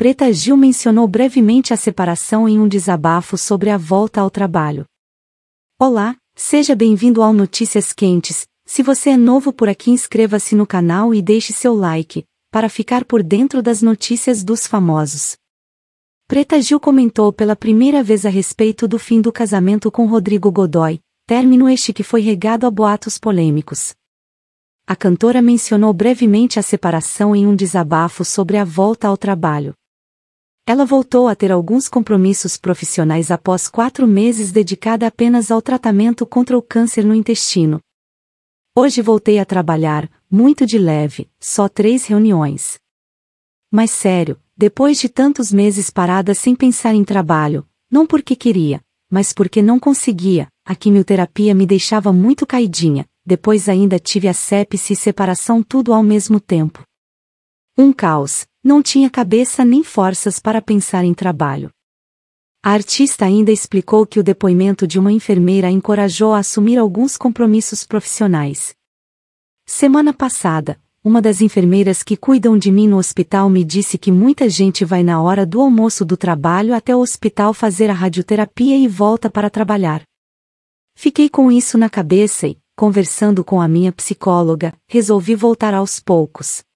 Preta Gil mencionou brevemente a separação em um desabafo sobre a volta ao trabalho. Olá, seja bem-vindo ao Notícias Quentes. Se você é novo por aqui, inscreva-se no canal e deixe seu like, para ficar por dentro das notícias dos famosos. Preta Gil comentou pela primeira vez a respeito do fim do casamento com Rodrigo Godoy, término este que foi regado a boatos polêmicos a cantora mencionou brevemente a separação em um desabafo sobre a volta ao trabalho. Ela voltou a ter alguns compromissos profissionais após quatro meses dedicada apenas ao tratamento contra o câncer no intestino. Hoje voltei a trabalhar, muito de leve, só três reuniões. Mas sério, depois de tantos meses parada sem pensar em trabalho, não porque queria, mas porque não conseguia, a quimioterapia me deixava muito caidinha, depois ainda tive a sepse e separação tudo ao mesmo tempo. Um caos, não tinha cabeça nem forças para pensar em trabalho. A artista ainda explicou que o depoimento de uma enfermeira a encorajou a assumir alguns compromissos profissionais. Semana passada, uma das enfermeiras que cuidam de mim no hospital me disse que muita gente vai na hora do almoço do trabalho até o hospital fazer a radioterapia e volta para trabalhar. Fiquei com isso na cabeça e, conversando com a minha psicóloga, resolvi voltar aos poucos.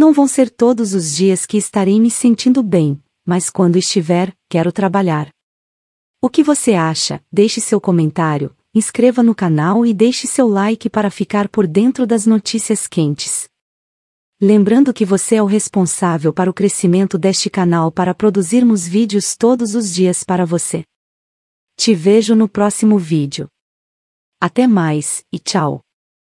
Não vão ser todos os dias que estarei me sentindo bem, mas quando estiver, quero trabalhar. O que você acha? Deixe seu comentário, inscreva no canal e deixe seu like para ficar por dentro das notícias quentes. Lembrando que você é o responsável para o crescimento deste canal para produzirmos vídeos todos os dias para você. Te vejo no próximo vídeo. Até mais e tchau!